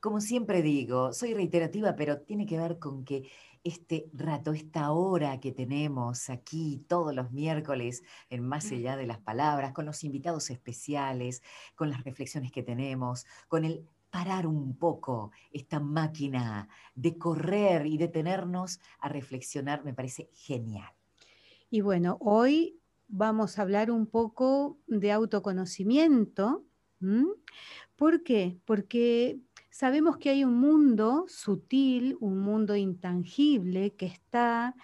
como siempre digo, soy reiterativa, pero tiene que ver con que este rato, esta hora que tenemos aquí todos los miércoles, en más allá de las palabras, con los invitados especiales, con las reflexiones que tenemos, con el parar un poco esta máquina de correr y detenernos a reflexionar, me parece genial. Y bueno, hoy vamos a hablar un poco de autoconocimiento, ¿Por qué? Porque sabemos que hay un mundo sutil, un mundo intangible que está,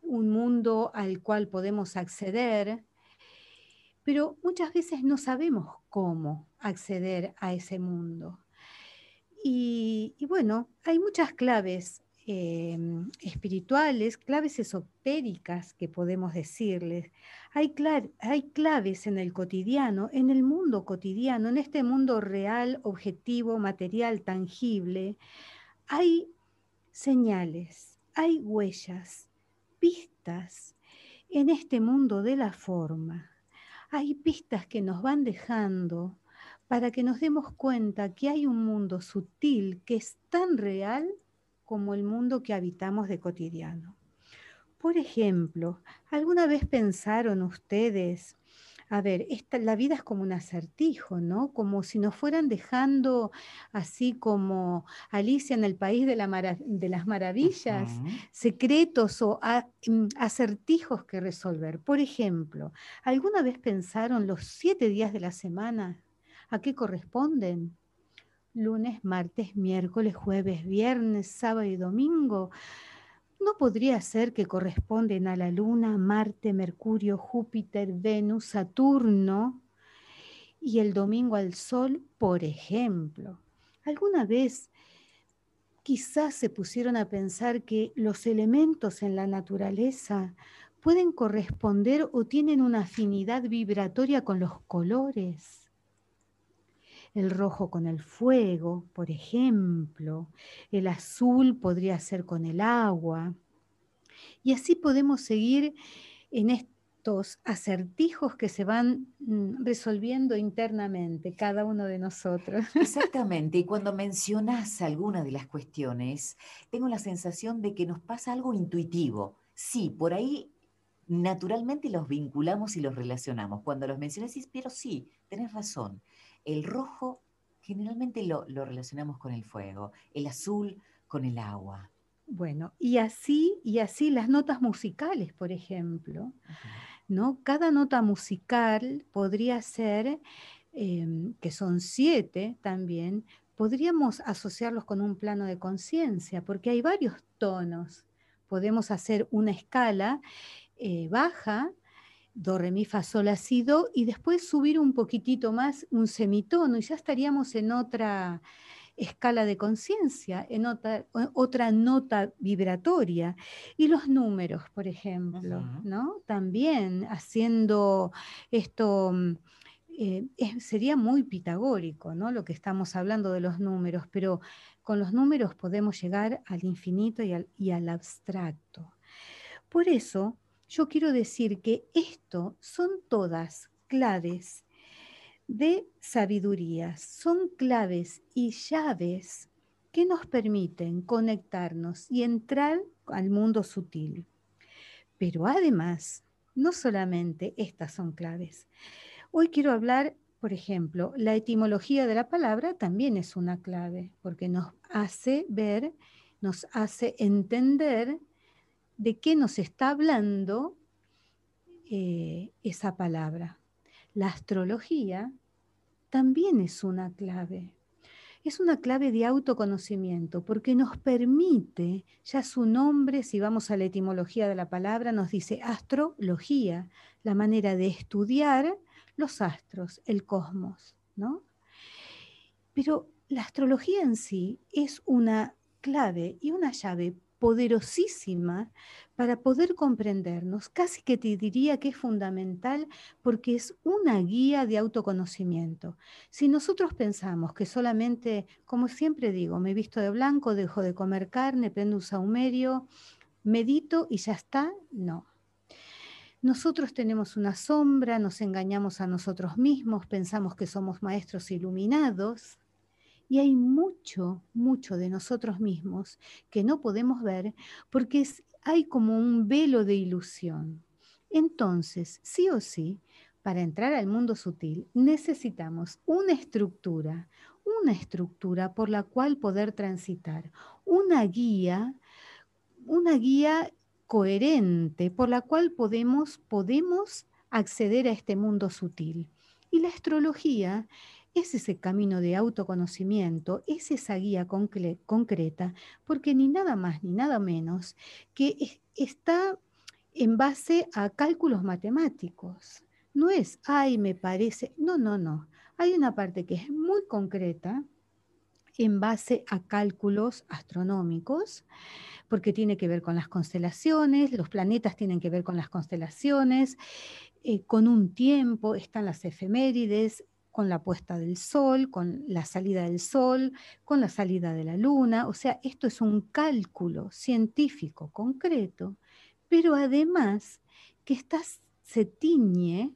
un mundo al cual podemos acceder, pero muchas veces no sabemos cómo acceder a ese mundo. Y, bueno, hay muchas claves Em, espirituales, claves esotéricas que podemos decirles. Hay, hay claves en el cotidiano, en el mundo cotidiano, en este mundo real, objetivo, material, tangible. Hay señales, hay huellas, pistas en este mundo de la forma. Hay pistas que nos van dejando para que nos demos cuenta que hay un mundo sutil que es tan real como el mundo que habitamos de cotidiano. Por ejemplo, ¿alguna vez pensaron ustedes, a ver, esta, la vida es como un acertijo, ¿no? Como si nos fueran dejando así como Alicia en el País de, las Maravillas, secretos o mm, acertijos que resolver. Por ejemplo, ¿alguna vez pensaron los siete días de la semana a qué corresponden? lunes, martes, miércoles, jueves, viernes, sábado y domingo. ¿No podría ser que corresponden a la Luna, Marte, Mercurio, Júpiter, Venus, Saturno y el domingo al Sol, por ejemplo? ¿Alguna vez quizás se pusieron a pensar que los elementos en la naturaleza pueden corresponder o tienen una afinidad vibratoria con los colores? el rojo con el fuego, por ejemplo, el azul podría ser con el agua. Y así podemos seguir en estos acertijos que se van mm, resolviendo internamente cada uno de nosotros. Exactamente, y cuando mencionas alguna de las cuestiones, tengo la sensación de que nos pasa algo intuitivo. Sí, por ahí naturalmente los vinculamos y los relacionamos. Cuando los mencionas, pero sí, tenés razón. El rojo generalmente lo, relacionamos con el fuego, el azul con el agua. Bueno, y así, y así las notas musicales, por ejemplo, ¿no? Cada nota musical podría ser, em, que son siete también, podríamos asociarlos con un plano de conciencia, porque hay varios tonos. Podemos hacer una escala eh, baja, do, re, mi, fa, sol, la, do, y después subir un poquitito más un semitono y ya estaríamos en otra escala de conciencia, en otra, nota vibratoria. Y los números, por ejemplo, También haciendo esto. Mm, eh, sería muy pitagórico, ¿no? Lo que estamos hablando de los números, pero con los números podemos llegar al infinito y al, y al abstracto. Por eso, yo quiero decir que esto son todas claves de sabiduría, son claves y llaves que nos permiten conectarnos y entrar al mundo sutil. Pero además, no solamente estas son claves. Hoy quiero hablar, por ejemplo, la etimología de la palabra también es una clave, porque nos hace ver, nos hace entender de qué nos está hablando eh, esa palabra. La astrología también es una clave. Es una clave de autoconocimiento porque nos permite, ya su nombre, si vamos a la etimología de la palabra, nos dice astrología, la manera de estudiar los astros, el cosmos, ¿no? Pero la astrología en sí es una clave y una llave poderosísima para poder comprendernos. Casi que te diría que es fundamental porque es una guía de autoconocimiento. Si nosotros pensamos que solamente, como siempre digo, me visto de blanco, dejo de comer carne, prendo un saumerio, medito y ya está, no. Nosotros tenemos una sombra, nos engañamos a nosotros mismos, pensamos que somos maestros iluminados, y hay mucho, mucho de nosotros mismos que no podemos ver porque es, hay como un velo de ilusión. Entonces, sí o sí, para entrar al mundo sutil necesitamos una estructura, una estructura por la cual poder transitar, una guía, una guía coherente por la cual podemos, podemos acceder a este mundo sutil. Y la astrología es ese camino de autoconocimiento, es esa guía concreta, porque ni nada más ni nada menos que está en base a cálculos matemáticos. No es, ay, me parece, no, no, no. Hay una parte que es muy concreta en base a cálculos astronómicos, porque tiene que ver con las constelaciones, los planetas tienen que ver con las constelaciones, eh, con un tiempo, están las efemérides, con la puesta del sol, con la salida del sol, con la salida de la luna. O sea, esto es un cálculo científico concreto, pero además que se tiñe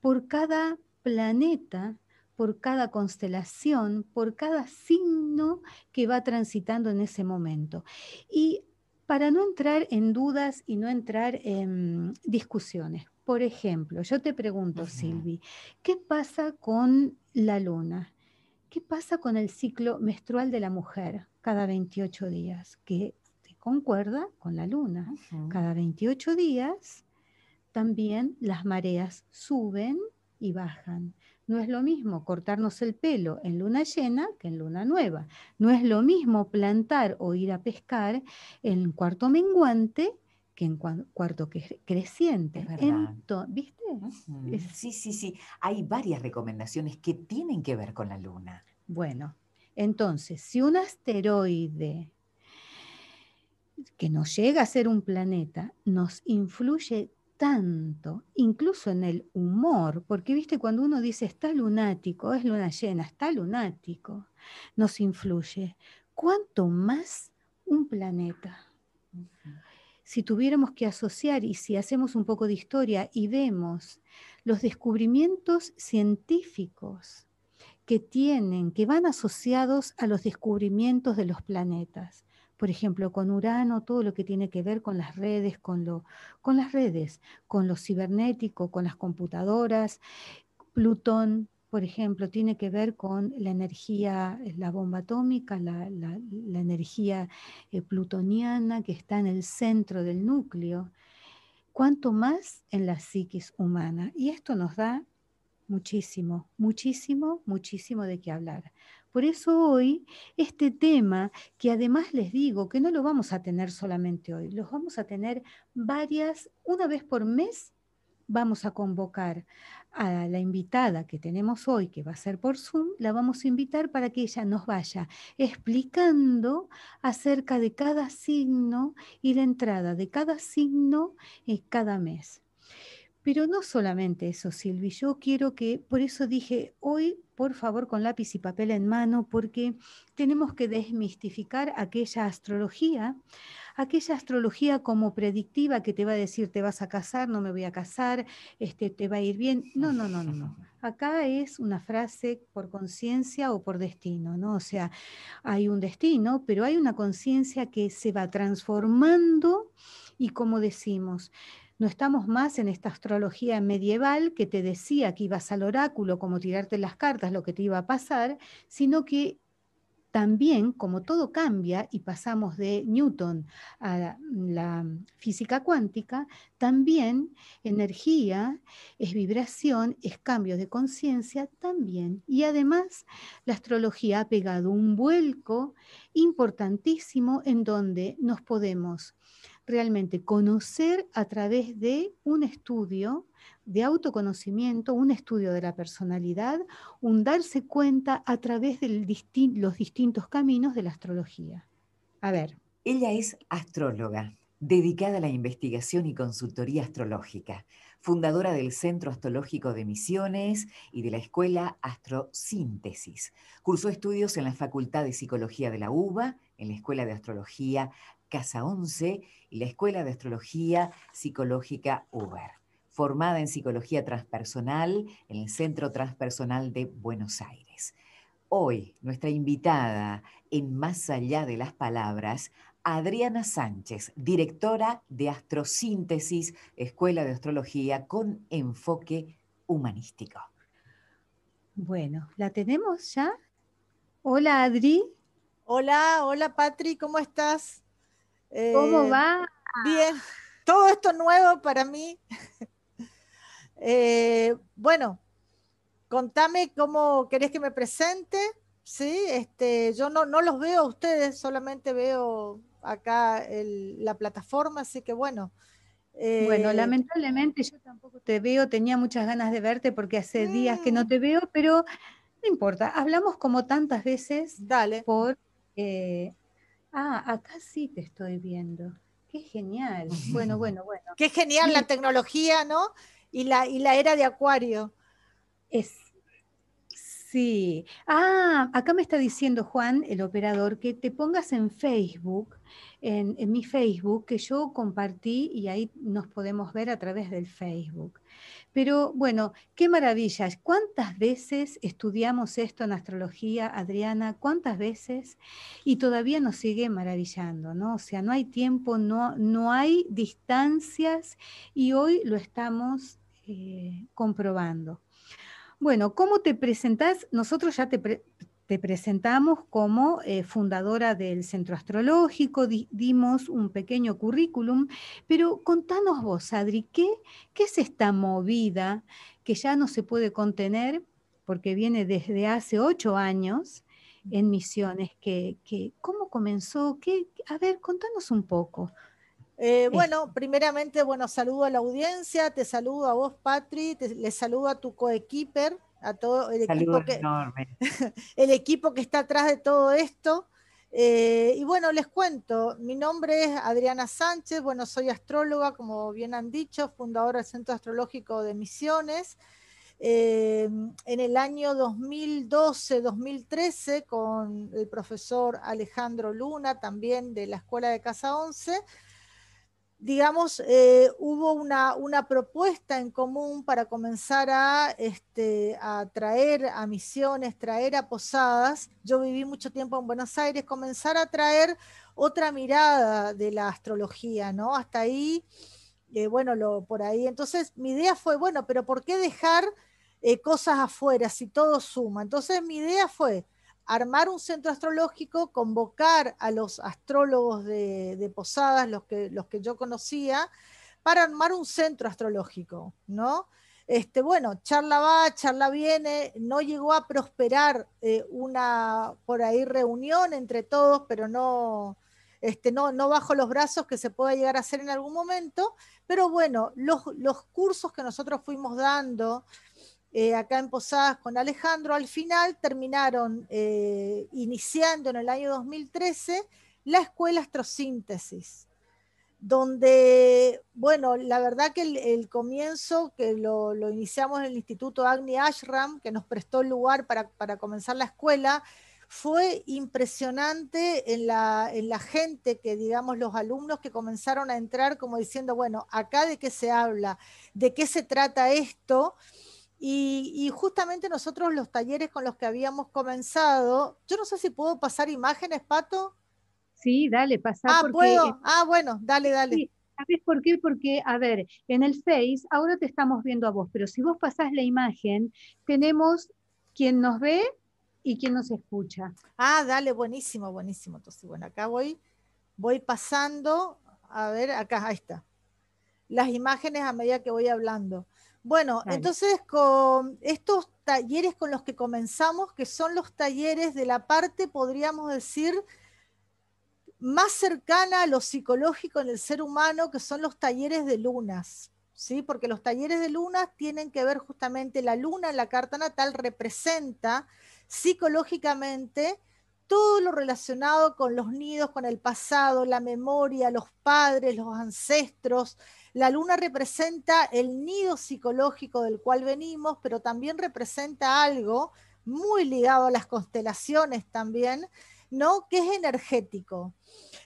por cada planeta, por cada constelación, por cada signo que va transitando en ese momento. Y para no entrar en dudas y no entrar en discusiones, por ejemplo, yo te pregunto, Silvi, ¿qué pasa con la luna? ¿Qué pasa con el ciclo menstrual de la mujer cada 28 días? Que concuerda con la luna. Cada 28 días también las mareas suben y bajan. No es lo mismo cortarnos el pelo en luna llena que en luna nueva. No es lo mismo plantar o ir a pescar en cuarto menguante en cuarto creciente. Es ¿Viste? Sí, sí, sí. Hay varias recomendaciones que tienen que ver con la luna. Bueno, entonces, si un asteroide que nos llega a ser un planeta nos influye tanto, incluso en el humor, porque viste, cuando uno dice está lunático, es luna llena, está lunático, nos influye. ¿Cuánto más un planeta? si tuviéramos que asociar y si hacemos un poco de historia y vemos los descubrimientos científicos que tienen, que van asociados a los descubrimientos de los planetas. Por ejemplo, con Urano, todo lo que tiene que ver con las redes, con, lo, con las redes, con lo cibernético, con las computadoras, Plutón, por ejemplo, tiene que ver con la energía, eh, la bomba atómica, la, energía eh, plutoniana que está en el centro del núcleo, cuanto más en la psiquis humana. Y esto nos da muchísimo, muchísimo, muchísimo de qué hablar. Por eso hoy este tema, que además les digo que no lo vamos a tener solamente hoy, los vamos a tener varias, una vez por mes vamos a convocar a la invitada que tenemos hoy, que va a ser por Zoom, la vamos a invitar para que ella nos vaya explicando acerca de cada signo y la entrada de cada signo en cada mes. Pero no solamente eso, Silvi, yo quiero que, por eso dije, hoy por favor con lápiz y papel en mano porque tenemos que desmistificar aquella astrología, aquella astrología como predictiva que te va a decir te vas a casar, no me voy a casar, este, te va a ir bien. No, no, no, no. no. Acá es una frase por conciencia o por destino, ¿no? O sea, hay un destino, pero hay una conciencia que se va transformando y como decimos, no estamos más en esta astrología medieval que te decía que ibas al oráculo, como tirarte las cartas, lo que te iba a pasar, sino que también, como todo cambia y pasamos de Newton a la física cuántica, también energía es vibración, es cambio de conciencia también. Y además, la astrología ha pegado un vuelco importantísimo en donde nos podemos realmente conocer a través de un estudio de autoconocimiento, un estudio de la personalidad, un darse cuenta a través de los distintos caminos de la astrología. A ver. Ella es astróloga, dedicada a la investigación y consultoría astrológica, fundadora del Centro Astrológico de Misiones y de la Escuela Astrosíntesis. Cursó estudios en la Facultad de Psicología de la UBA, en la Escuela de Astrología Casa 11 y la Escuela de Astrología Psicológica Uber, formada en Psicología Transpersonal en el Centro Transpersonal de Buenos Aires. Hoy, nuestra invitada en Más allá de las palabras, Adriana Sánchez, directora de Astrosíntesis, Escuela de Astrología con enfoque humanístico. Bueno, ¿la tenemos ya? Hola Adri. Hola, hola Patri, ¿cómo estás? ¿Cómo eh, va? Bien, todo esto nuevo para mí. Eh, bueno, contame cómo querés que me presente. Sí, este, yo no, no los veo a ustedes, solamente veo acá la plataforma, así que bueno. bueno, eh, lamentablemente yo tampoco te veo, tenía muchas ganas de verte porque hace días que no mm. te veo, pero no importa, hablamos como tantas veces Dale. por Ah, acá sí te estoy viendo. Qué genial. Bueno, bueno, bueno. Qué genial la tecnología, ¿no? Y la, era de Acuario. Es, sí. Ah, acá me está diciendo Juan, el operador, que te pongas en Facebook, en, en mi Facebook, que yo compartí y ahí nos podemos ver a través del Facebook. Pero bueno, qué maravillas. ¿Cuántas veces estudiamos esto en astrología, Adriana? ¿Cuántas veces? Y todavía nos sigue maravillando, ¿no? O sea, no hay tiempo, no, no hay distancias y hoy lo estamos eh, comprobando. Bueno, ¿cómo te presentás? Nosotros ya te, presentamos. Te presentamos como eh, fundadora del Centro Astrológico, dimos un pequeño currículum, pero contanos vos, Adri, ¿qué, es esta movida que ya no se puede contener porque viene desde hace ocho años? en misiones, que, que ¿cómo comenzó? a ver, contanos un poco. Eh, bueno, primeramente, bueno, saludo a la audiencia, te saludo a vos, Patri, te, les saludo a tu coequiper, a todo el equipo, que, está atrás de todo esto. Eh, y bueno, les cuento, mi nombre es Adriana Sánchez, bueno, soy astróloga, como bien han dicho, fundadora del Centro Astrológico de Misiones. Em, en el año 2012-2013 con el profesor Alejandro Luna, también de la Escuela de Casa 11, digamos, eh, hubo una, propuesta en común para comenzar a, este, a traer a misiones, traer a posadas. Yo viví mucho tiempo en Buenos Aires, comenzar a traer otra mirada de la astrología, ¿no? Hasta ahí, eh, bueno, lo, por ahí. Entonces, mi idea fue, bueno, pero ¿por qué dejar eh, cosas afuera si todo suma? Entonces, mi idea fue armar un centro astrológico, convocar a los astrólogos de, Posadas, los que, los que yo conocía, para armar un centro astrológico, ¿no? Este, bueno, charla va, charla viene, no llegó a prosperar eh, una por ahí reunión entre todos, pero no, este, no, no, bajo los brazos que se pueda llegar a hacer en algún momento, pero bueno, los, los cursos que nosotros fuimos dando, eh, acá en Posadas con Alejandro, al final terminaron eh, iniciando en el año 2013 la escuela Astrosíntesis, donde, bueno, la verdad que el, comienzo, que lo, iniciamos en el Instituto Agni Ashram, que nos prestó el lugar para, comenzar la escuela, fue impresionante en la, en la, gente que, digamos, los alumnos que comenzaron a entrar como diciendo, bueno, acá de qué se habla, de qué se trata esto. Y, justamente nosotros los talleres con los que habíamos comenzado, yo no sé si puedo pasar imágenes, Pato. Sí, dale, pasa. Ah, Ah, bueno, dale, dale. ¿Sabes por qué? Porque, a ver, en el Face ahora te estamos viendo a vos, pero si vos pasás la imagen, tenemos quien nos ve y quien nos escucha. Ah, dale, buenísimo, buenísimo. Entonces, bueno, acá voy, voy pasando, a ver, acá, ahí está. Las imágenes a medida que voy hablando. Bueno, entonces con estos talleres con los que comenzamos, que son los talleres de la parte, podríamos decir, más cercana a lo psicológico en el ser humano, que son los talleres de lunas, ¿sí? Porque los talleres de lunas tienen que ver justamente la luna en la carta natal representa psicológicamente todo lo relacionado con los nidos, con el pasado, la memoria, los padres, los ancestros, la luna representa el nido psicológico del cual venimos, pero también representa algo muy ligado a las constelaciones también, ¿no? Que es energético.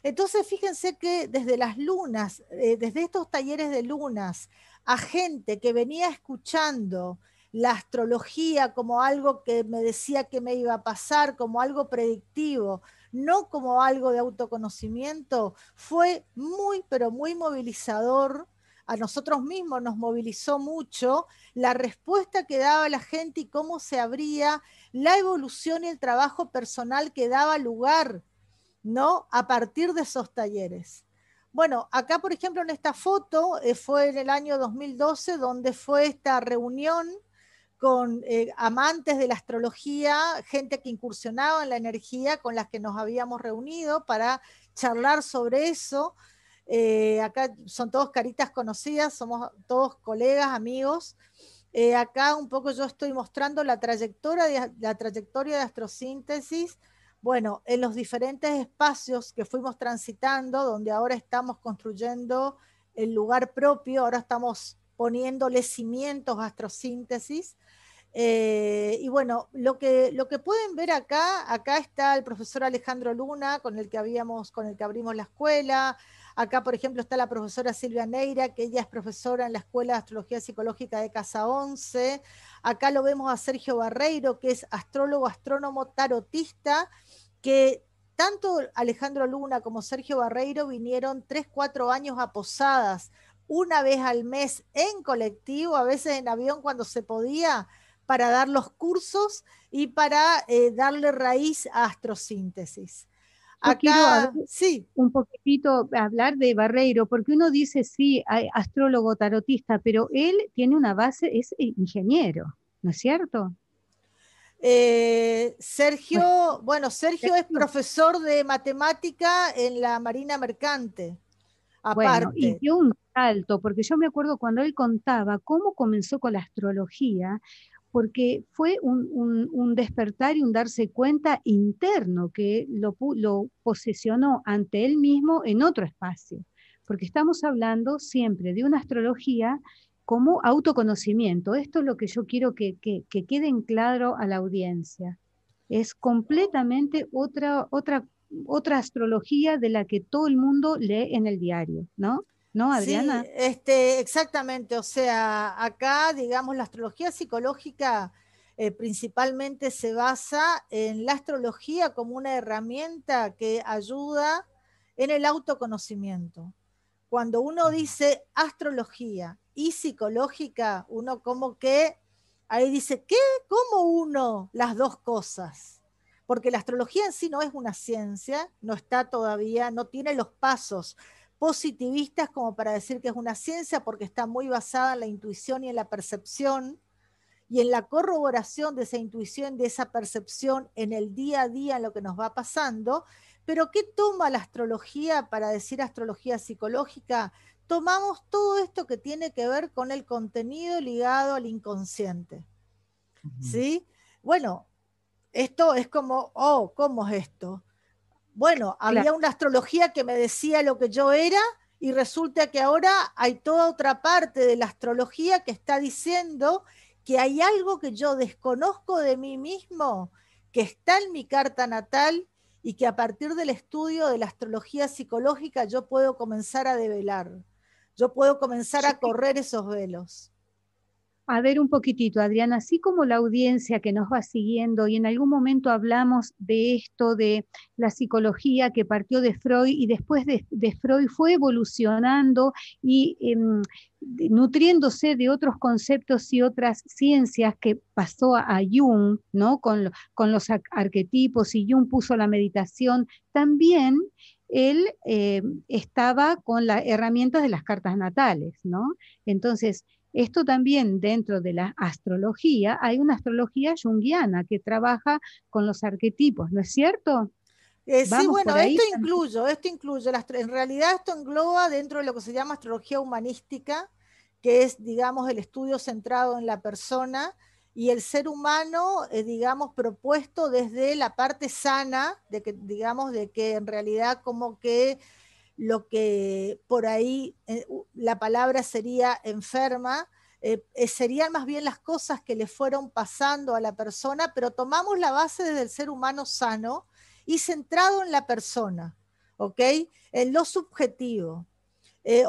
Entonces, fíjense que desde las lunas, eh, desde estos talleres de lunas, a gente que venía escuchando la astrología como algo que me decía que me iba a pasar, como algo predictivo, no como algo de autoconocimiento, fue muy, pero muy movilizador a nosotros mismos nos movilizó mucho la respuesta que daba la gente y cómo se abría la evolución y el trabajo personal que daba lugar, ¿no? A partir de esos talleres. Bueno, acá, por ejemplo, en esta foto eh, fue en el año 2012 donde fue esta reunión con eh, amantes de la astrología, gente que incursionaba en la energía, con las que nos habíamos reunido para charlar sobre eso. Eh, acá son todos caritas conocidas, somos todos colegas, amigos. Eh, acá un poco yo estoy mostrando la trayectoria de, la trayectoria de astrosíntesis, bueno, en los diferentes espacios que fuimos transitando, donde ahora estamos construyendo el lugar propio, ahora estamos poniéndole cimientos a astrosíntesis. Eh, y bueno, lo que, lo que pueden ver acá, acá está el profesor Alejandro Luna, con el que habíamos, con el que abrimos la escuela. Acá, por ejemplo, está la profesora Silvia Neira, que ella es profesora en la Escuela de Astrología Psicológica de Casa 11. Acá lo vemos a Sergio Barreiro, que es astrólogo, astrónomo, tarotista, que tanto Alejandro Luna como Sergio Barreiro vinieron 3, 4 años a Posadas, una vez al mes en colectivo, a veces en avión cuando se podía para dar los cursos y para eh, darle raíz a astrosíntesis. Acá, sí. un poquitito hablar de Barreiro, porque uno dice, sí, astrólogo tarotista, pero él tiene una base, es eh, ingeniero, ¿no es cierto? Eh, Sergio, bueno, Sergio, es profesor de matemática en la Marina Mercante. y dio un salto, porque yo me acuerdo cuando él contaba cómo comenzó con la astrología, porque fue un, despertar y un darse cuenta interno que lo, lo ante él mismo en otro espacio, porque estamos hablando siempre de una astrología como autoconocimiento. Esto es lo que yo quiero que, quede en claro a la audiencia. Es completamente otra, otra, otra astrología de la que todo el mundo lee en el diario, ¿no? ¿no, Adriana? este, exactamente, o sea, acá, digamos, la astrología psicológica eh, principalmente se basa en la astrología como una herramienta que ayuda en el autoconocimiento. Cuando uno dice astrología y psicológica, uno como que ahí dice, ¿qué? ¿Cómo uno las dos cosas? Porque la astrología en sí no es una ciencia, no está todavía, no tiene los pasos positivistas como para decir que es una ciencia porque está muy basada en la intuición y en la percepción y en la corroboración de esa intuición, de esa percepción en el día a día, en lo que nos va pasando. Pero ¿qué toma la astrología para decir astrología psicológica? Tomamos todo esto que tiene que ver con el contenido ligado al inconsciente. ¿Sí? Bueno, esto es como, oh, ¿cómo es esto? Bueno, había una astrología que me decía lo que yo era y resulta que ahora hay toda otra parte de la astrología que está diciendo que hay algo que yo desconozco de mí mismo, que está en mi carta natal y que a partir del estudio de la astrología psicológica yo puedo comenzar a develar, yo puedo comenzar a correr esos velos. A ver un poquitito, Adriana, así como la audiencia que nos va siguiendo y en algún momento hablamos de esto, de la psicología que partió de Freud y después de, Freud fue evolucionando y em, nutriéndose de otros conceptos y otras ciencias que pasó a Jung, ¿no? Con, los arquetipos y Jung puso la meditación, también él eh, estaba con las herramientas de las cartas natales, ¿no? Entonces, esto también dentro de la astrología, hay una astrología junguiana que trabaja con los arquetipos, ¿no es cierto? Eh, sí, bueno, esto incluyo, esto incluyo, en realidad esto engloba dentro de lo que se llama astrología humanística, que es, digamos, el estudio centrado en la persona y el ser humano, eh, digamos, propuesto desde la parte sana, de que, digamos, de que en realidad como que lo que por ahí eh, la palabra sería enferma, eh, eh, serían más bien las cosas que le fueron pasando a la persona, pero tomamos la base desde el ser humano sano y centrado en la persona, ¿ok? En lo subjetivo.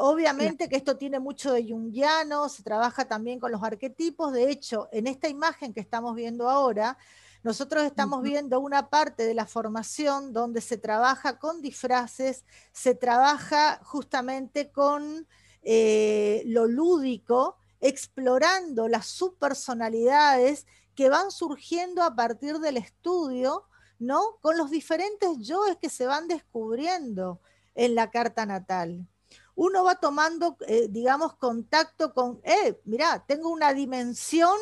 obviamente que esto tiene mucho de jungiano, se trabaja también con los arquetipos, de hecho, en esta imagen que estamos viendo ahora, nosotros estamos viendo una parte de la formación donde se trabaja con disfraces, se trabaja justamente con eh, lo lúdico, explorando las subpersonalidades que van surgiendo a partir del estudio, ¿no? Con los diferentes yoes que se van descubriendo en la carta natal. Uno va tomando, eh, digamos, contacto con, eh, mirá, tengo una dimensión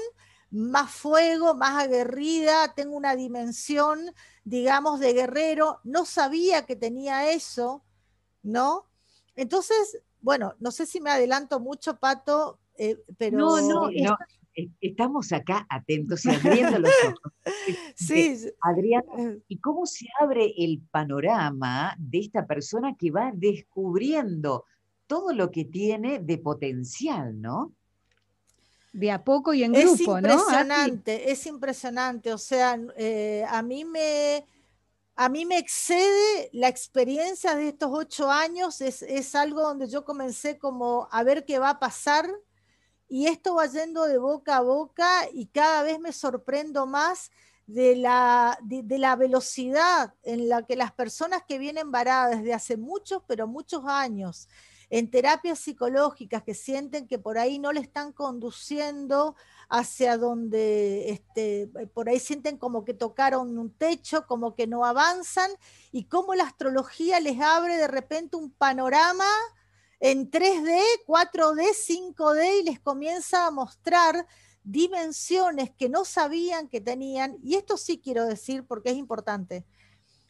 más fuego, más aguerrida, tengo una dimensión, digamos, de guerrero, no sabía que tenía eso, ¿no? Entonces, bueno, no sé si me adelanto mucho, Pato, eh, pero... No, no, estamos acá atentos y abriendo los ojos. Sí. Adriana, eh. ¿y cómo se abre el panorama de esta persona que va descubriendo todo lo que tiene de potencial, ¿no? de a poco y en grupo, ¿no? Es impresionante, es impresionante. O sea, eh, a mí me a mí me excede la experiencia de estos ocho años, es, es, algo donde yo comencé como a ver qué va a pasar y esto va yendo de boca a boca y cada vez me sorprendo más de la, de, de la velocidad en la que las personas que vienen varadas desde hace muchos, pero muchos años, en terapias psicológicas que sienten que por ahí no le están conduciendo hacia donde, este, por ahí sienten como que tocaron un techo, como que no avanzan, y cómo la astrología les abre de repente un panorama en 3D, 4D, 5D y les comienza a mostrar dimensiones que no sabían que tenían, y esto sí quiero decir porque es importante.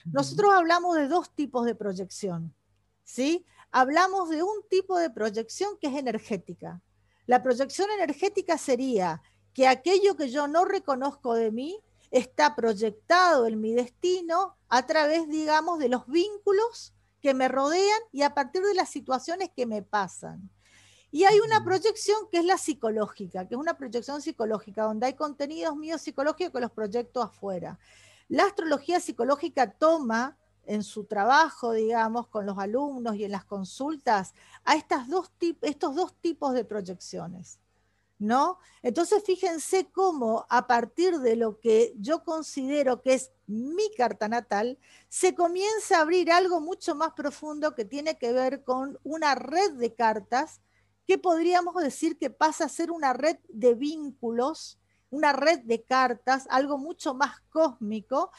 Nosotros hablamos de dos tipos de proyección, ¿sí? hablamos de un tipo de proyección que es energética. La proyección energética sería que aquello que yo no reconozco de mí está proyectado en mi destino a través, digamos, de los vínculos que me rodean y a partir de las situaciones que me pasan. Y hay una proyección que es la psicológica, que es una proyección psicológica, donde hay contenidos míos psicológicos que los proyecto afuera. La astrología psicológica toma en su trabajo, digamos, con los alumnos y en las consultas, a estas dos estos dos tipos de proyecciones. ¿No? Entonces fíjense cómo a partir de lo que yo considero que es mi carta natal, se comienza a abrir algo mucho más profundo que tiene que ver con una red de cartas que podríamos decir que pasa a ser una red de vínculos, una red de cartas, algo mucho más cósmico,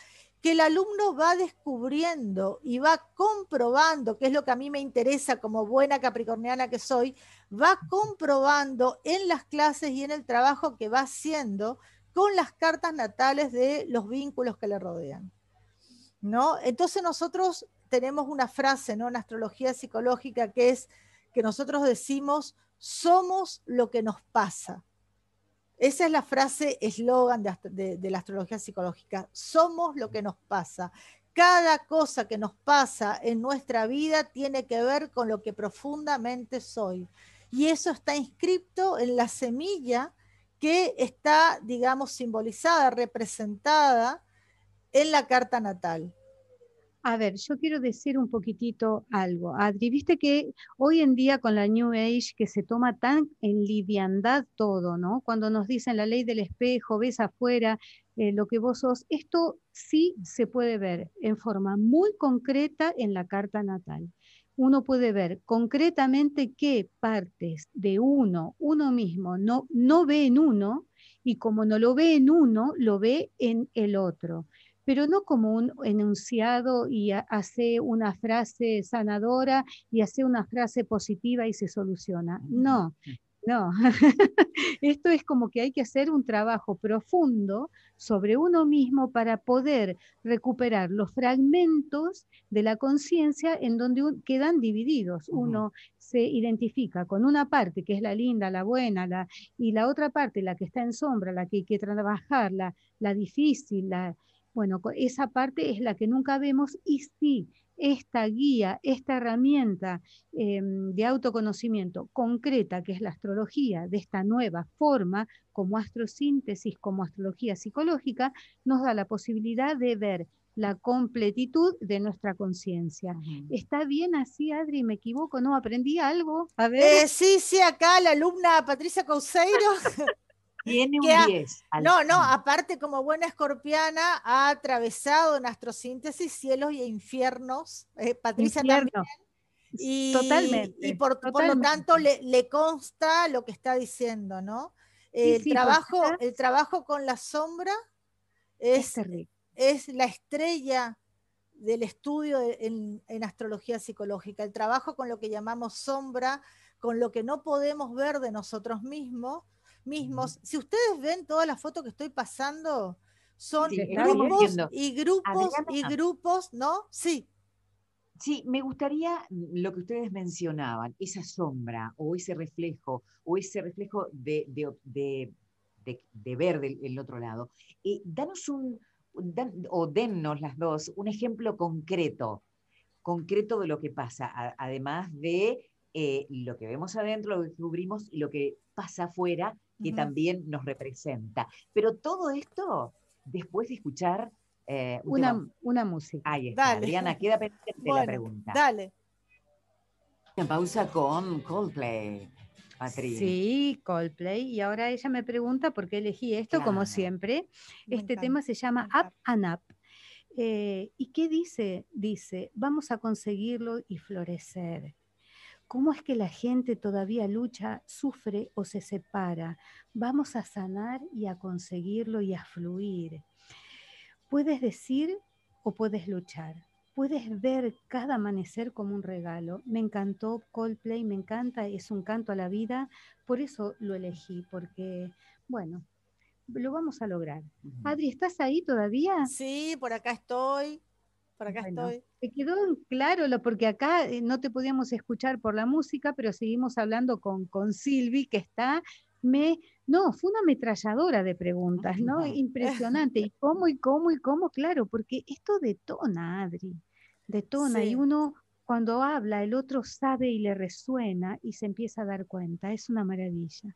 que el alumno va descubriendo y va comprobando, que es lo que a mí me interesa como buena capricorniana que soy, va comprobando en las clases y en el trabajo que va haciendo con las cartas natales de los vínculos que le rodean. ¿No? Entonces nosotros tenemos una frase en astrología psicológica que es que nosotros decimos somos lo que nos pasa. Esa es la frase eslogan de, la astrología psicológica. Somos lo que nos pasa. Cada cosa que nos pasa en nuestra vida tiene que ver con lo que profundamente soy. Y eso está inscrito en la semilla que está, digamos, simbolizada, representada en la carta natal. A ver, yo quiero decir un poquitito algo. Adri, viste que hoy en día con la New Age que se toma tan en liviandad todo, ¿no? Cuando nos dicen la ley del espejo, ves afuera eh, lo que vos sos, esto sí se puede ver en forma muy concreta en la carta natal uno puede ver concretamente qué partes de uno, uno mismo, no, no ve en uno y como no lo ve en uno, lo ve en el otro pero no como un enunciado y hace una frase sanadora y hace una frase positiva y se soluciona. Mm, no, mm. no. Esto es como que hay que hacer un trabajo profundo sobre uno mismo para poder recuperar los fragmentos de la conciencia en donde quedan divididos. Uno se identifica con una parte que es la linda, la buena, la, y la otra parte, la que está en sombra, la que hay que trabajar, la, la difícil, la, bueno, esa parte es la que nunca vemos y sí, esta guía, esta herramienta em, de autoconocimiento concreta, que es la astrología, de esta nueva forma, como astrosíntesis, como astrología psicológica, nos da la posibilidad de ver la completitud de nuestra conciencia. ¿Está bien así, Adri? ¿Me equivoco? ¿No aprendí algo? A ver. Eh, sí, sí, acá la alumna Patricia Couseiro No, no, aparte como buena escorpiana ha atravesado en astrosíntesis cielos y infiernos. Eh, Patricia también. Y, Totalmente. Y por, lo tanto le, consta lo que está diciendo, ¿no? el, trabajo, el trabajo con la sombra es, es, la estrella del estudio e, en, en, astrología psicológica, el trabajo con lo que llamamos sombra, con lo que no podemos ver de nosotros mismos mismos. Si ustedes ven todas las fotos que estoy pasando, son grupos y grupos y grupos, ¿no? Sí. Sí, me gustaría lo que ustedes mencionaban, esa sombra o ese reflejo, o ese reflejo de, de, ver del, otro lado. Eh, danos un, o dennos las dos, un ejemplo concreto, concreto de lo que pasa, además de eh, lo que vemos adentro, lo que descubrimos y lo que pasa afuera que también nos representa. Pero todo esto después de escuchar eh, una, una música. Adriana, queda pendiente la pregunta. Dale. En pausa con Coldplay. Patricia. Sí, Coldplay. Y ahora ella me pregunta por qué elegí esto, como siempre. este tema se llama Up and Up. Eh, ¿Y qué dice? Dice, vamos a conseguirlo y florecer. ¿Cómo es que la gente todavía lucha, sufre o se separa? Vamos a sanar y a conseguirlo y a fluir. Puedes decir o puedes luchar. Puedes ver cada amanecer como un regalo. Me encantó Coldplay, me encanta, es un canto a la vida. Por eso lo elegí, porque, bueno, lo vamos a lograr. Adri, ¿estás ahí todavía? Sí, por acá estoy por acá estoy. Te quedó claro, lo, porque acá eh, no te podíamos escuchar por la música, pero seguimos hablando con, con Silvi, que está, me, no, fue una ametralladora de preguntas, ¿no? Ah. Impresionante. y cómo, y cómo, y cómo, claro, porque esto detona, Adri, detona, y uno cuando habla, el otro sabe y le resuena y se empieza a dar cuenta, es una maravilla.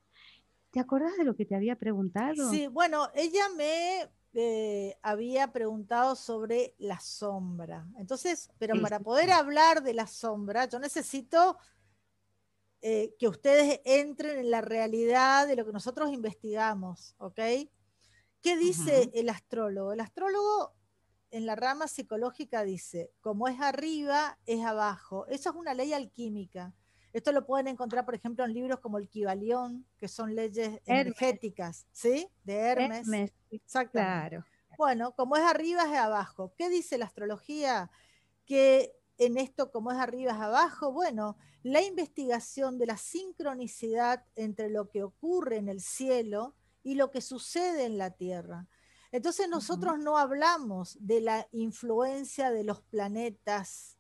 ¿Te acordás de lo que te había preguntado? Sí, bueno, ella me eh, había preguntado sobre la sombra. Entonces, pero mm. para poder hablar de la sombra, yo necesito eh, que ustedes entren en la realidad de lo que nosotros investigamos, ¿ok? ¿Qué dice el astrólogo? El astrólogo en la rama psicológica dice, como es arriba, es abajo. Eso es una ley alquímica. Esto lo pueden encontrar, por ejemplo, en libros como el Kibalión, que son leyes energéticas, ¿sí? De Hermes. Hermes. Exacto. Claro. Bueno, como es arriba es abajo. ¿Qué dice la astrología? Que en esto como es arriba es abajo, bueno, la investigación de la sincronicidad entre lo que ocurre en el cielo y lo que sucede en la tierra. Entonces nosotros no hablamos de la influencia de los planetas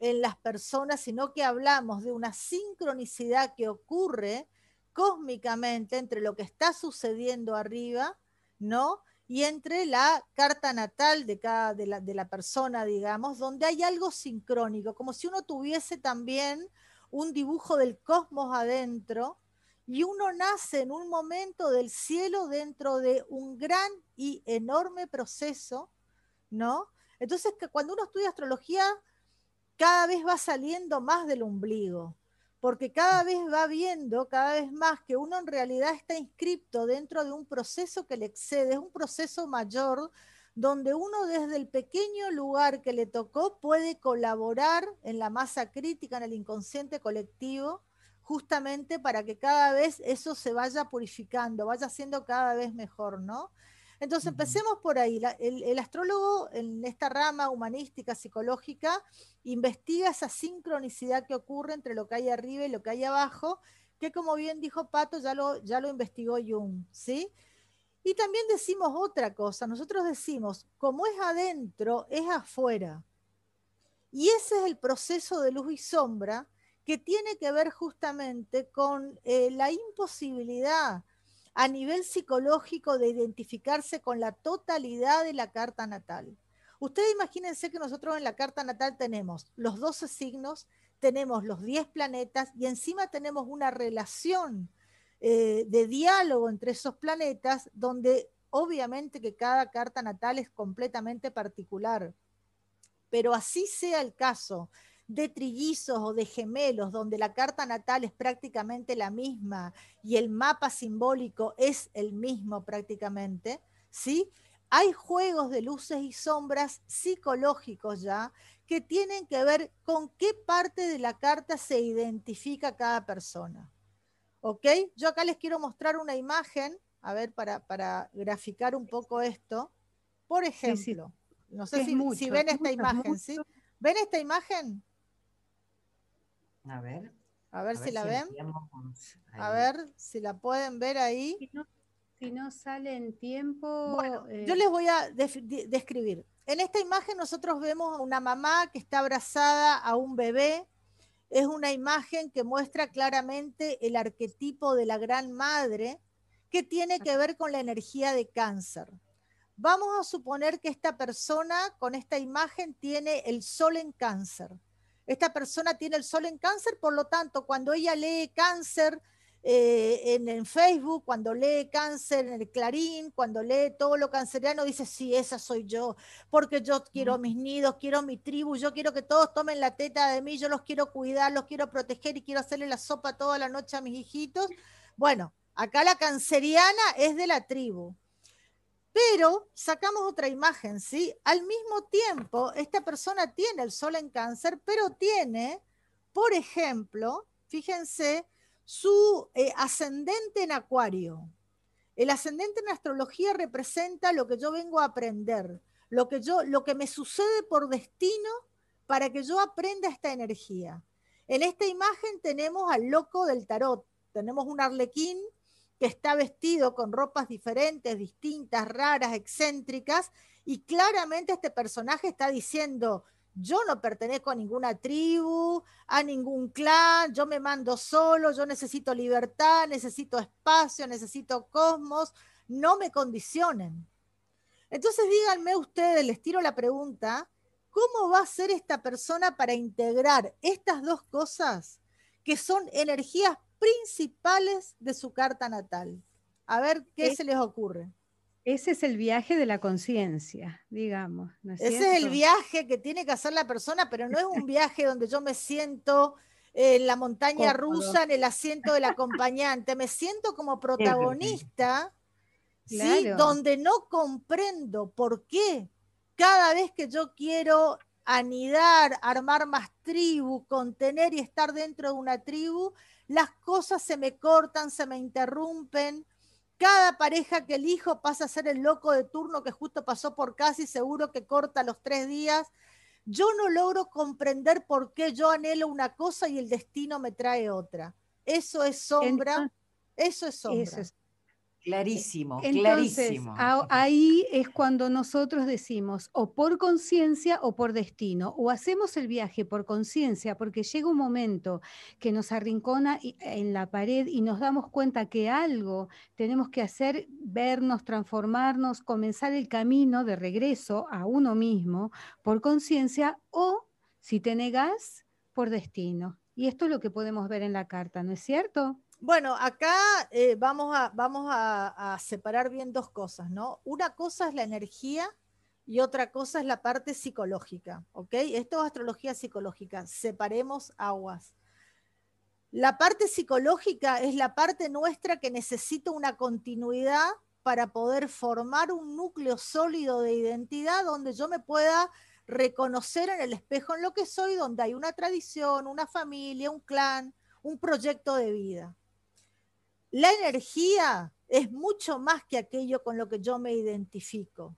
en las personas, sino que hablamos de una sincronicidad que ocurre cósmicamente entre lo que está sucediendo arriba, ¿no? Y entre la carta natal de, cada, de, la, persona, digamos, donde hay algo sincrónico, como si uno tuviese también un dibujo del cosmos adentro, y uno nace en un momento del cielo dentro de un gran y enorme proceso, ¿no? Entonces, que cuando uno estudia astrología, cada vez va saliendo más del ombligo, porque cada mm. vez va viendo, cada vez más, que uno en realidad está inscripto dentro de un proceso que le excede, es un proceso mayor, donde uno desde el pequeño lugar que le tocó puede colaborar en la masa crítica, en el inconsciente colectivo, justamente para que cada vez eso se vaya purificando, vaya siendo cada vez mejor, ¿no? Entonces, empecemos por ahí. el, astrólogo en esta rama humanística, psicológica, investiga esa sincronicidad que ocurre entre lo que hay arriba y lo que hay abajo, que como bien dijo Pato, ya lo, ya lo investigó Jung, ¿sí? Y también decimos otra cosa, nosotros decimos, como es adentro, es afuera. Y ese es el proceso de luz y sombra que tiene que ver justamente con eh, la imposibilidad a nivel psicológico de identificarse con la totalidad de la carta natal. Ustedes imagínense que nosotros en la carta natal tenemos los 12 signos, tenemos los 10 planetas y encima tenemos una relación eh, de diálogo entre esos planetas donde obviamente que cada carta natal es completamente particular. Pero así sea el caso, de trillizos o de gemelos, donde la carta natal es prácticamente la misma y el mapa simbólico es el mismo prácticamente, ¿sí? Hay juegos de luces y sombras psicológicos ya que tienen que ver con qué parte de la carta se identifica cada persona. ¿Ok? Yo acá les quiero mostrar una imagen, a ver, para, graficar un poco esto. Por ejemplo, no sé si, ven esta imagen, ¿sí? ¿Ven esta imagen? A ver. A ver, si la ven. A ver si la pueden ver ahí. Si no, sale en tiempo. Eh, yo les voy a describir. En esta imagen nosotros vemos a una mamá que está abrazada a un bebé. Es una imagen que muestra claramente el arquetipo de la gran madre que tiene que ver con la energía de cáncer. Vamos a suponer que esta persona con esta imagen tiene el sol en cáncer esta persona tiene el sol en cáncer, por lo tanto, cuando ella lee cáncer eh, en, en, Facebook, cuando lee cáncer en el Clarín, cuando lee todo lo canceriano, dice, sí, esa soy yo, porque yo quiero mis nidos, quiero mi tribu, yo quiero que todos tomen la teta de mí, yo los quiero cuidar, los quiero proteger y quiero hacerle la sopa toda la noche a mis hijitos. Bueno, acá la canceriana es de la tribu. Pero sacamos otra imagen, ¿sí? Al mismo tiempo, esta persona tiene el sol en cáncer, pero tiene, por ejemplo, fíjense, su eh, ascendente en acuario. El ascendente en astrología representa lo que yo vengo a aprender, lo que, yo, lo que me sucede por destino para que yo aprenda esta energía. En esta imagen tenemos al loco del tarot, tenemos un arlequín que está vestido con ropas diferentes, distintas, raras, excéntricas, y claramente este personaje está diciendo, yo no pertenezco a ninguna tribu, a ningún clan, yo me mando solo, yo necesito libertad, necesito espacio, necesito cosmos, no me condicionen. Entonces díganme ustedes, les tiro la pregunta, ¿cómo va a ser esta persona para integrar estas dos cosas que son energías principales de su carta natal. A ver qué se les ocurre. Ese es el viaje de la conciencia, digamos. ese es el viaje que tiene que hacer la persona, pero no es un viaje donde yo me siento en la montaña rusa, en el asiento del acompañante. Me siento como protagonista, donde no comprendo por qué cada vez que yo quiero anidar, armar más tribu, contener y estar dentro de una tribu, las cosas se me cortan, se me interrumpen. Cada pareja que elijo pasa a ser el loco de turno que justo pasó por casi seguro que corta los tres días. Yo no logro comprender por qué yo anhelo una cosa y el destino me trae otra. Eso es sombra. eso es sombra. Clarísimo, clarísimo. ahí es cuando nosotros decimos o por conciencia o por destino, o hacemos el viaje por conciencia, porque llega un momento que nos arrincona en la pared y nos damos cuenta que algo tenemos que hacer, vernos, transformarnos, comenzar el camino de regreso a uno mismo por conciencia, o si te negas, por destino. Y esto es lo que podemos ver en la carta, ¿no es cierto? Bueno, acá eh, vamos, a, a, separar bien dos cosas, ¿no? Una cosa es la energía y otra cosa es la parte psicológica, ¿ok? Esto es astrología psicológica, separemos aguas. La parte psicológica es la parte nuestra que necesita una continuidad para poder formar un núcleo sólido de identidad donde yo me pueda reconocer en el espejo en lo que soy, donde hay una tradición, una familia, un clan, un proyecto de vida. La energía es mucho más que aquello con lo que yo me identifico.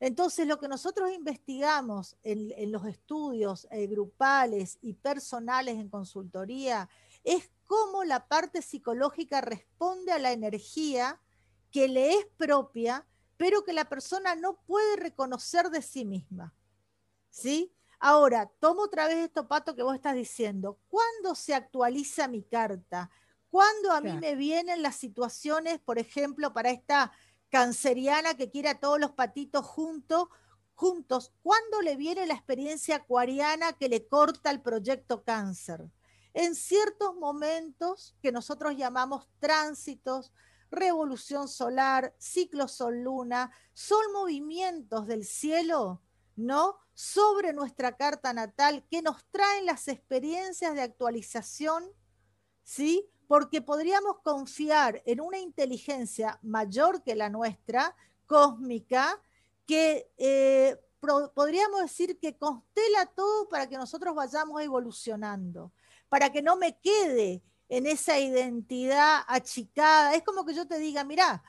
Entonces, lo que nosotros investigamos en, los estudios eh, grupales y personales en consultoría es cómo la parte psicológica responde a la energía que le es propia, pero que la persona no puede reconocer de sí misma. ¿Sí? Ahora, tomo otra vez esto, Pato, que vos estás diciendo. ¿Cuándo se actualiza mi carta? ¿Cuándo a mí me vienen las situaciones, por ejemplo, para esta canceriana que quiere a todos los patitos juntos? juntos, ¿cuándo le viene la experiencia acuariana que le corta el proyecto cáncer? En ciertos momentos que nosotros llamamos tránsitos, revolución solar, ciclo sol-luna, son movimientos del cielo, ¿no? Sobre nuestra carta natal que nos traen las experiencias de actualización, ¿sí? porque podríamos confiar en una inteligencia mayor que la nuestra, cósmica, que eh, podríamos decir que constela todo para que nosotros vayamos evolucionando, para que no me quede en esa identidad achicada. Es como que yo te diga, mira,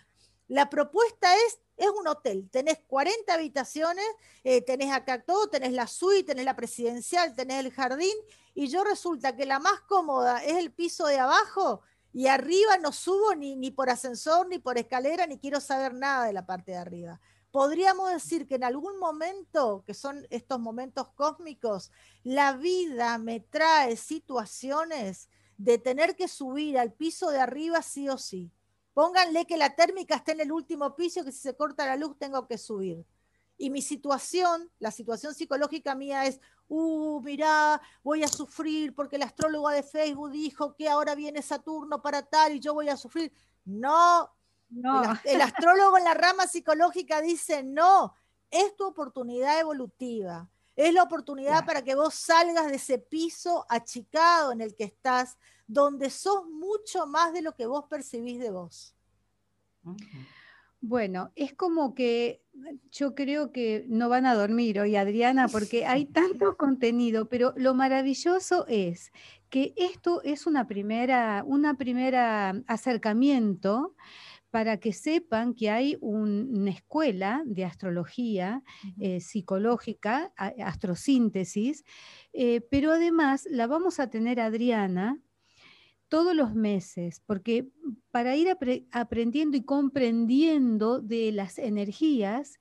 la propuesta es es un hotel. Tenés 40 habitaciones, eh, tenés acá todo, tenés la suite, tenés la presidencial, tenés el jardín, y yo resulta que la más cómoda es el piso de abajo y arriba no subo ni, ni por ascensor, ni por escalera, ni quiero saber nada de la parte de arriba. Podríamos decir que en algún momento, que son estos momentos cósmicos, la vida me trae situaciones de tener que subir al piso de arriba sí o sí Pónganle que la térmica está en el último piso, que si se corta la luz tengo que subir. Y mi situación, la situación psicológica mía es, uh, mirá, voy a sufrir porque el astrólogo de Facebook dijo que ahora viene Saturno para tal y yo voy a sufrir. No, el astrólogo en la rama psicológica dice, no, es tu oportunidad evolutiva es la oportunidad para que vos salgas de ese piso achicado en el que estás, donde sos mucho más de lo que vos percibís de vos. Bueno, es como que yo creo que no van a dormir hoy, Adriana, porque hay tanto contenido, pero lo maravilloso es que esto es una primera, una primera acercamiento para que sepan que hay una escuela de astrología eh, psicológica, astrosíntesis, eh, pero además la vamos a tener Adriana todos los meses, porque para ir aprendiendo y comprendiendo de las energías,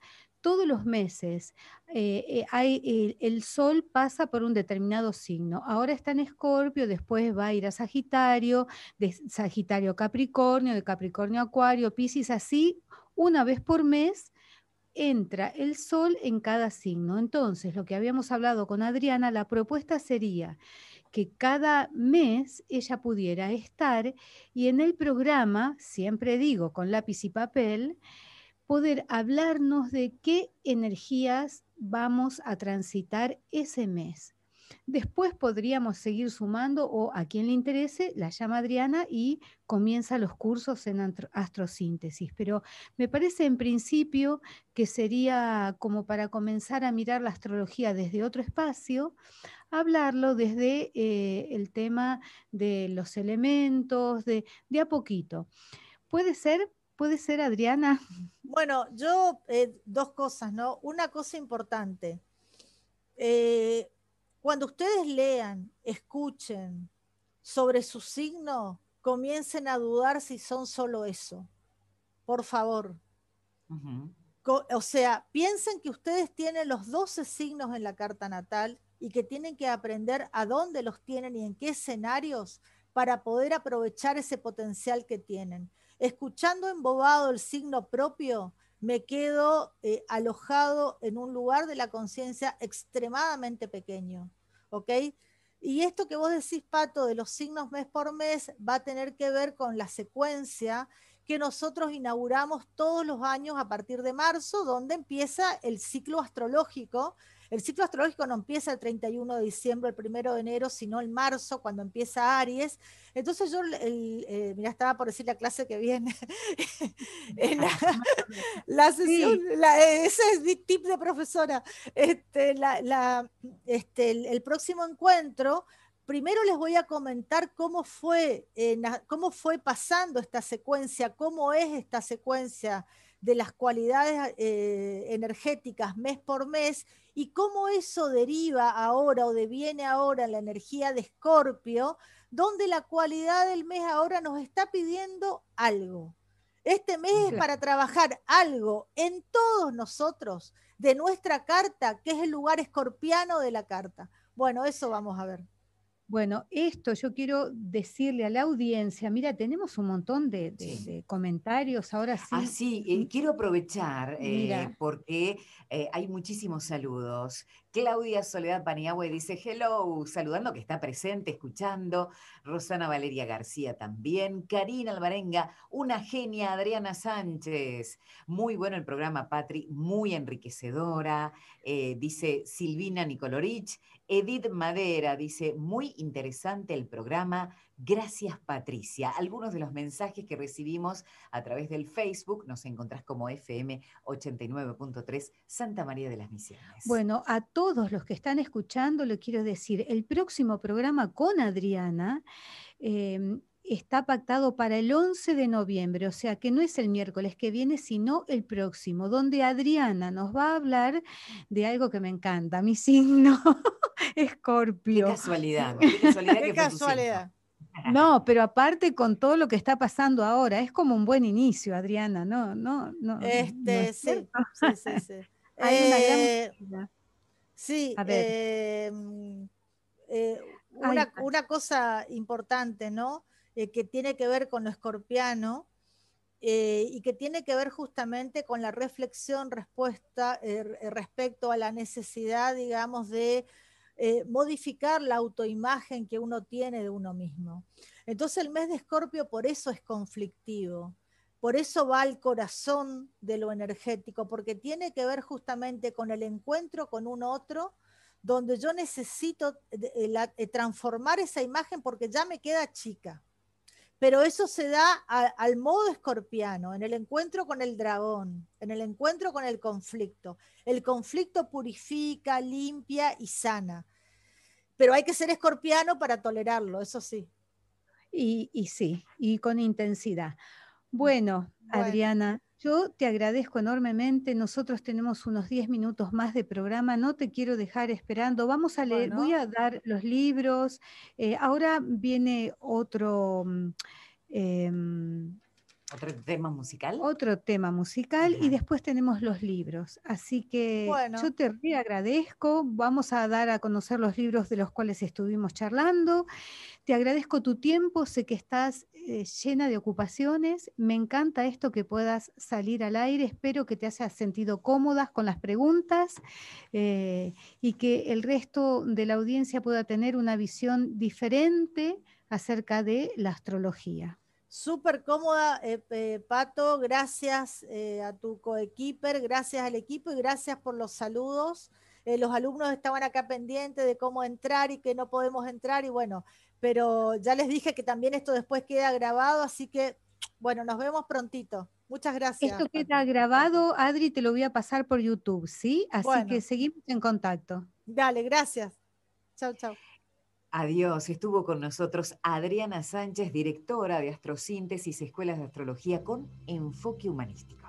todos los meses eh, eh, el, sol pasa por un determinado signo. Ahora está en Escorpio, después va a ir a Sagitario, de Sagitario Capricornio, de Capricornio Acuario, Piscis, así una vez por mes entra el sol en cada signo. Entonces, lo que habíamos hablado con Adriana, la propuesta sería que cada mes ella pudiera estar y en el programa, siempre digo, con lápiz y papel, poder hablarnos de qué energías vamos a transitar ese mes. Después podríamos seguir sumando o a quien le interese, la llama Adriana y comienza los cursos en astrosíntesis. Pero me parece en principio que sería como para comenzar a mirar la astrología desde otro espacio, hablarlo desde eh, el tema de los elementos, de, de a poquito. Puede ser Puede ser, Adriana. Bueno, yo eh, dos cosas, ¿no? Una cosa importante. Eh, cuando ustedes lean, escuchen sobre su signo, comiencen a dudar si son solo eso. Por favor. O sea, piensen que ustedes tienen los 12 signos en la carta natal y que tienen que aprender a dónde los tienen y en qué escenarios para poder aprovechar ese potencial que tienen escuchando embobado el signo propio, me quedo eh, alojado en un lugar de la conciencia extremadamente pequeño. ¿Ok? Y esto que vos decís, Pato, de los signos mes por mes, va a tener que ver con la secuencia que nosotros inauguramos todos los años a partir de marzo, donde empieza el ciclo astrológico, el ciclo astrológico no empieza el 31 de diciembre, el 1 de enero, sino el marzo, cuando empieza Aries. Entonces yo, eh, mira, estaba por decir la clase que viene. la, sesión, ese es mi tip de profesora. Este, la, este, el, próximo encuentro primero les voy a comentar cómo fue, eh, cómo fue pasando esta secuencia, cómo es esta secuencia de las cualidades eh, energéticas mes por mes y cómo eso deriva ahora o deviene ahora la energía de Escorpio, donde la cualidad del mes ahora nos está pidiendo algo. Este mes es para trabajar algo en todos nosotros de nuestra carta, que es el lugar escorpiano de la carta. Bueno, eso vamos a ver. Bueno, esto yo quiero decirle a la audiencia, mira, tenemos un montón de, comentarios ahora sí. Ah, sí, eh, mm. quiero aprovechar eh, porque eh, hay muchísimos saludos. Claudia Soledad Paniagüe dice hello, saludando que está presente, escuchando. Rosana Valeria García también. Karina Alvarenga, una genia. Adriana Sánchez, muy bueno el programa, Patri, muy enriquecedora. dice Silvina Nicolorich, Edith Madera dice, muy interesante el programa. Gracias Patricia. Algunos de los mensajes que recibimos a través del Facebook nos encontrás como FM 89.3 Santa María de las Misiones. Bueno, a todos los que están escuchando, le quiero decir, el próximo programa con Adriana em, está pactado para el 11 de noviembre, o sea que no es el miércoles que viene, sino el próximo, donde Adriana nos va a hablar de algo que me encanta, mi signo, Escorpio. Qué casualidad, casualidad. No, pero aparte con todo lo que está pasando ahora, es como un buen inicio, Adriana, ¿no? no, este, sí, sí, sí, Hay una gran... Eh, sí, a ver. Em, eh, una, una, cosa importante, ¿no? Eh, que tiene que ver con lo escorpiano eh, y que tiene que ver justamente con la reflexión respuesta, eh, respecto a la necesidad, digamos, de modificar la autoimagen que uno tiene de uno mismo. Entonces el mes de escorpio por eso es conflictivo. Por eso va al corazón de lo energético, porque tiene que ver justamente con el encuentro con un otro, donde yo necesito transformar esa imagen porque ya me queda chica pero eso se da al modo escorpiano, en el encuentro con el dragón, en el encuentro con el conflicto. El conflicto purifica, limpia y sana. Pero hay que ser escorpiano para tolerarlo, eso sí. Y, sí, y con intensidad. Mm. bueno. Adriana, yo te agradezco enormemente. Nosotros tenemos unos 10 minutos más de programa. No te quiero dejar esperando. Vamos a leer, voy a dar los libros. Eh, ahora viene otro... Mm, em, otro tema musical. Otro tema musical y después tenemos los libros. Así que yo te agradezco. Vamos a dar a conocer los libros de los cuales estuvimos charlando. Te agradezco tu tiempo. Sé que estás eh, llena de ocupaciones. Me encanta esto que puedas salir al aire. Espero que te hayas sentido cómodas con las preguntas eh, y que el resto de la audiencia pueda tener una visión diferente acerca de la astrología. Súper cómoda, eh, eh, Pato. Gracias eh, a tu coequiper, gracias al equipo y gracias por los saludos. los alumnos estaban acá pendientes de cómo entrar y que no podemos entrar y bueno, pero ya les dije que también esto después queda grabado, así que bueno, nos vemos prontito. Muchas gracias. Esto queda grabado, Adri, te lo voy a pasar por YouTube, ¿sí? Así que seguimos en contacto. Dale, gracias. Chao, chao. Adiós. Estuvo con nosotros Adriana Sánchez, directora de Astrosíntesis, Escuelas de Astrología con Enfoque Humanístico.